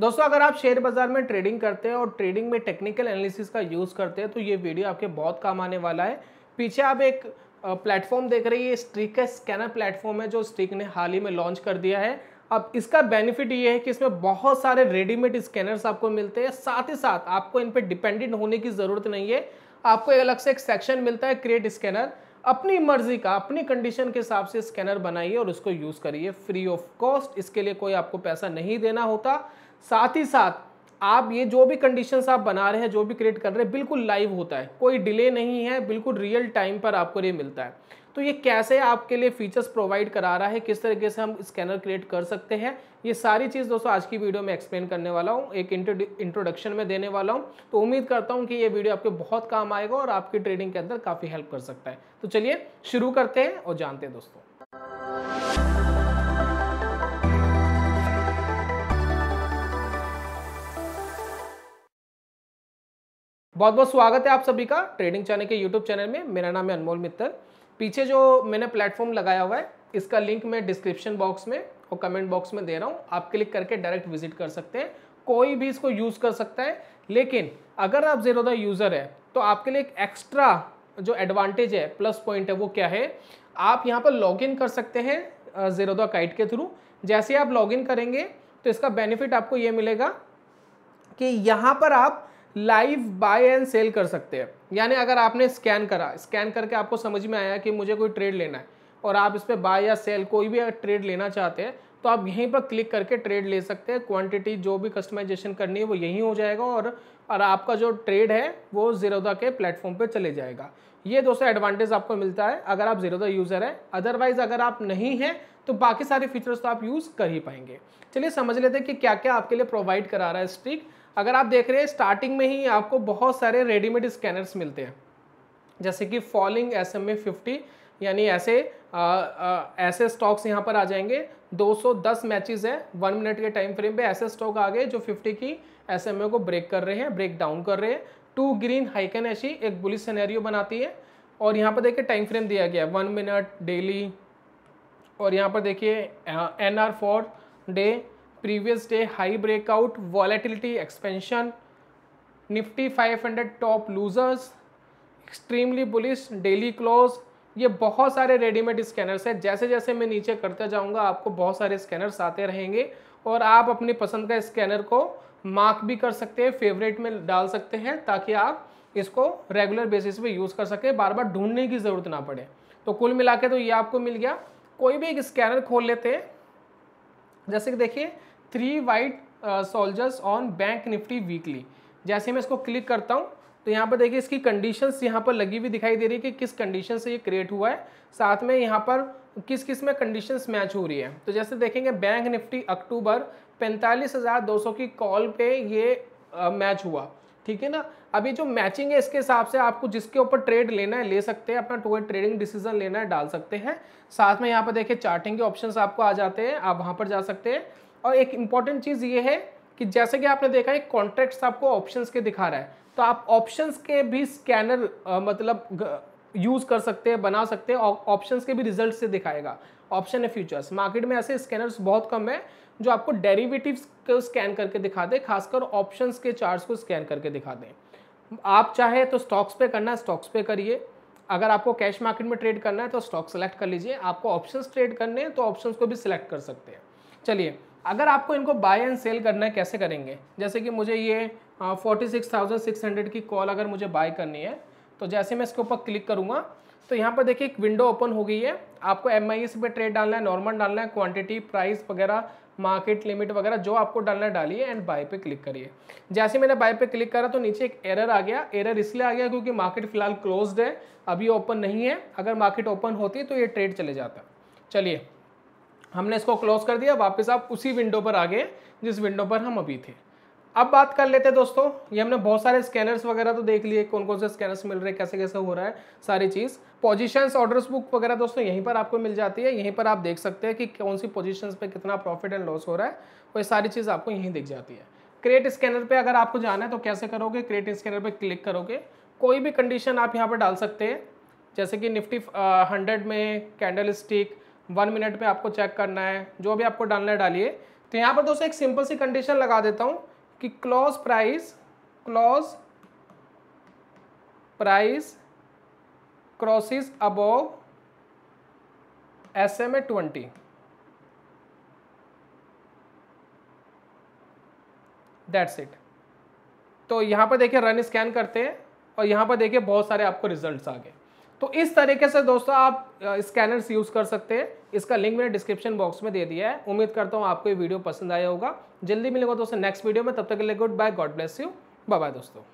दोस्तों अगर आप शेयर बाजार में ट्रेडिंग करते हैं और ट्रेडिंग में टेक्निकल एनालिसिस का यूज़ करते हैं तो ये वीडियो आपके बहुत काम आने वाला है पीछे आप एक प्लेटफॉर्म देख रहे हैं ये स्ट्रिक का स्कैनर प्लेटफॉर्म है जो स्ट्रिक ने हाल ही में लॉन्च कर दिया है अब इसका बेनिफिट ये है कि इसमें बहुत सारे रेडीमेड स्कैनर्स आपको मिलते हैं साथ ही साथ आपको इन पर डिपेंडेंट होने की ज़रूरत नहीं है आपको एक अलग से एक सेक्शन मिलता है क्रिएट स्कैनर अपनी मर्जी का अपनी कंडीशन के हिसाब से स्कैनर बनाइए और उसको यूज़ करिए फ्री ऑफ कॉस्ट इसके लिए कोई आपको पैसा नहीं देना होता साथ ही साथ आप ये जो भी कंडीशन आप बना रहे हैं जो भी क्रिएट कर रहे हैं बिल्कुल लाइव होता है कोई डिले नहीं है बिल्कुल रियल टाइम पर आपको ये मिलता है तो ये कैसे आपके लिए फीचर्स प्रोवाइड करा रहा है किस तरीके से हम स्कैनर क्रिएट कर सकते हैं ये सारी चीज़ दोस्तों आज की वीडियो में एक्सप्लेन करने वाला हूँ एक इंट्रोडक्शन में देने वाला हूँ तो उम्मीद करता हूँ कि ये वीडियो आपके बहुत काम आएगा और आपकी ट्रेडिंग के अंदर काफ़ी हेल्प कर सकता है तो चलिए शुरू करते हैं और जानते हैं दोस्तों बहुत बहुत स्वागत है आप सभी का ट्रेडिंग चैनल के यूट्यूब चैनल में मेरा नाम है अनमोल मित्तल पीछे जो मैंने प्लेटफॉर्म लगाया हुआ है इसका लिंक मैं डिस्क्रिप्शन बॉक्स में और कमेंट बॉक्स में दे रहा हूँ आप क्लिक करके डायरेक्ट विजिट कर सकते हैं कोई भी इसको यूज़ कर सकता है लेकिन अगर आप जीरोधा यूज़र है तो आपके लिए एक एक्स्ट्रा जो एडवांटेज है प्लस पॉइंट है वो क्या है आप यहाँ पर लॉगिन कर सकते हैं जीरोधा काइट के थ्रू जैसे आप लॉगिन करेंगे तो इसका बेनिफिट आपको ये मिलेगा कि यहाँ पर आप लाइव बाय एंड सेल कर सकते हैं यानी अगर आपने स्कैन करा स्कैन करके आपको समझ में आया कि मुझे कोई ट्रेड लेना है और आप इस पर बाय या सेल कोई भी ट्रेड लेना चाहते हैं तो आप यहीं पर क्लिक करके ट्रेड ले सकते हैं क्वांटिटी जो भी कस्टमाइजेशन करनी है वो यहीं हो जाएगा और और आपका जो ट्रेड है वो जीरोदा के प्लेटफॉर्म पे चले जाएगा ये दोस्तों एडवांटेज आपको मिलता है अगर आप जीरोदा यूज़र हैं अदरवाइज़ अगर आप नहीं हैं तो बाकी सारे फीचर्स तो आप यूज़ कर ही पाएंगे चलिए समझ लेते हैं कि क्या क्या आपके लिए प्रोवाइड करा रहा है स्ट्रिक अगर आप देख रहे हैं स्टार्टिंग में ही आपको बहुत सारे रेडीमेड स्कैनर्स मिलते हैं जैसे कि falling S M A fifty यानी ऐसे आ, आ, ऐसे स्टॉक्स यहाँ पर आ जाएंगे 210 मैचेस हैं वन मिनट के टाइम फ्रेम पे ऐसे स्टॉक आ गए जो 50 की एस एम ए को ब्रेक कर रहे हैं ब्रेक डाउन कर रहे हैं टू ग्रीन हाइकन ऐसी एक बुलिस सिनेरियो बनाती है और यहाँ पर देखिए टाइम फ्रेम दिया गया है वन मिनट डेली और यहाँ पर देखिए N R four day previous day high breakout volatility expansion Nifty 500 top losers extremely bullish daily close ये बहुत सारे रेडीमेड स्कैनर्स हैं जैसे जैसे मैं नीचे करता जाऊंगा आपको बहुत सारे स्कैनर्स आते रहेंगे और आप अपनी पसंद का स्कैनर को मार्क भी कर सकते हैं फेवरेट में डाल सकते हैं ताकि आप इसको रेगुलर बेसिस पे यूज़ कर सकें बार बार ढूंढने की ज़रूरत ना पड़े तो कुल मिला तो ये आपको मिल गया कोई भी एक स्कैनर खोल लेते हैं जैसे कि देखिए three white soldiers on Bank Nifty weekly जैसे मैं इसको क्लिक करता हूँ तो यहाँ पर देखिए इसकी कंडीशंस यहाँ पर लगी हुई दिखाई दे रही है कि किस कंडीशन से ये क्रिएट हुआ है साथ में यहाँ पर किस किस में कंडीशंस मैच हो रही है तो जैसे देखेंगे बैंक निफ्टी अक्टूबर पैंतालीस हज़ार दो सौ की कॉल पे ये मैच uh, हुआ ठीक है ना अभी जो मैचिंग है इसके हिसाब से आपको जिसके ऊपर ट्रेड लेना है ले सकते हैं अपना टूअर ट्रेडिंग डिसीजन लेना है डाल सकते हैं साथ में यहाँ पर देखिए चार्टिंग के ऑप्शन आपको आ जाते हैं आप वहाँ पर जा सकते हैं और एक इंपॉर्टेंट चीज़ ये है कि जैसे कि आपने देखा एक कॉन्ट्रैक्ट्स आपको ऑप्शंस के दिखा रहा है तो आप ऑप्शंस के भी स्कैनर मतलब यूज़ कर सकते हैं बना सकते हैं और ऑप्शन के भी रिजल्ट से दिखाएगा ऑप्शन है फ्यूचर्स मार्केट में ऐसे स्कैनर्स बहुत कम है जो आपको डेरिवेटिव्स को स्कैन करके दिखा दें खासकर ऑप्शंस के चार्ट्स को स्कैन करके दिखा दें आप चाहे तो स्टॉक्स पे करना है स्टॉक्स पे करिए अगर आपको कैश मार्केट में ट्रेड करना है तो स्टॉक सेलेक्ट कर लीजिए आपको ऑप्शंस ट्रेड करने हैं तो ऑप्शंस को भी सिलेक्ट कर सकते हैं चलिए अगर आपको इनको बाय एंड सेल करना है कैसे करेंगे जैसे कि मुझे ये forty six thousand six hundred की कॉल अगर मुझे बाय करनी है तो जैसे मैं इसके ऊपर क्लिक करूँगा तो यहाँ पर देखिए एक विंडो ओपन हो गई है आपको एम आई एस ट्रेड डालना है नॉर्मल डालना है क्वांटिटी प्राइस वगैरह मार्केट लिमिट वगैरह जो आपको डालना डालिए एंड बाय पे क्लिक करिए जैसे मैंने बाय पे क्लिक करा तो नीचे एक एरर आ गया एरर इसलिए आ गया क्योंकि मार्केट फिलहाल क्लोज्ड है अभी ओपन नहीं है अगर मार्केट ओपन होती तो ये ट्रेड चले जाता चलिए हमने इसको क्लोज कर दिया वापस आप उसी विंडो पर आ गए जिस विंडो पर हम अभी थे अब बात कर लेते हैं दोस्तों ये हमने बहुत सारे स्कैनर्स वगैरह तो देख लिए कौन कौन से स्कैनर्स मिल रहे हैं कैसे कैसे हो रहा है सारी चीज़ पोजीशंस ऑर्डर्स बुक वगैरह दोस्तों यहीं पर आपको मिल जाती है यहीं पर आप देख सकते हैं कि कौन सी पोजीशंस पे कितना प्रॉफिट एंड लॉस हो रहा है वो सारी चीज़ आपको यहीं दिख जाती है क्रिएट स्कैनर पर अगर आपको जाना है तो कैसे करोगे क्रिएट स्कैनर पर क्लिक करोगे कोई भी कंडीशन आप यहाँ पर डाल सकते हैं जैसे कि निफ्टी हंड्रेड में कैंडल स्टिक वन मिनट में आपको चेक करना है जो भी आपको डालना है डालिए तो यहाँ पर दोस्तों एक सिंपल सी कंडीशन लगा देता हूँ कि close price close price crosses above S M A twenty that's it तो यहां पर देखिए रन स्कैन करते हैं और यहां पर देखिए बहुत सारे आपको रिजल्ट्स आ गए तो इस तरीके से दोस्तों आप स्कैनर्स यूज़ कर सकते हैं इसका लिंक मैंने डिस्क्रिप्शन बॉक्स में दे दिया है उम्मीद करता हूँ आपको ये वीडियो पसंद आया होगा जल्दी मिलेगा दोस्तों नेक्स्ट वीडियो में तब तक के लिए good bye God bless you bye bye दोस्तों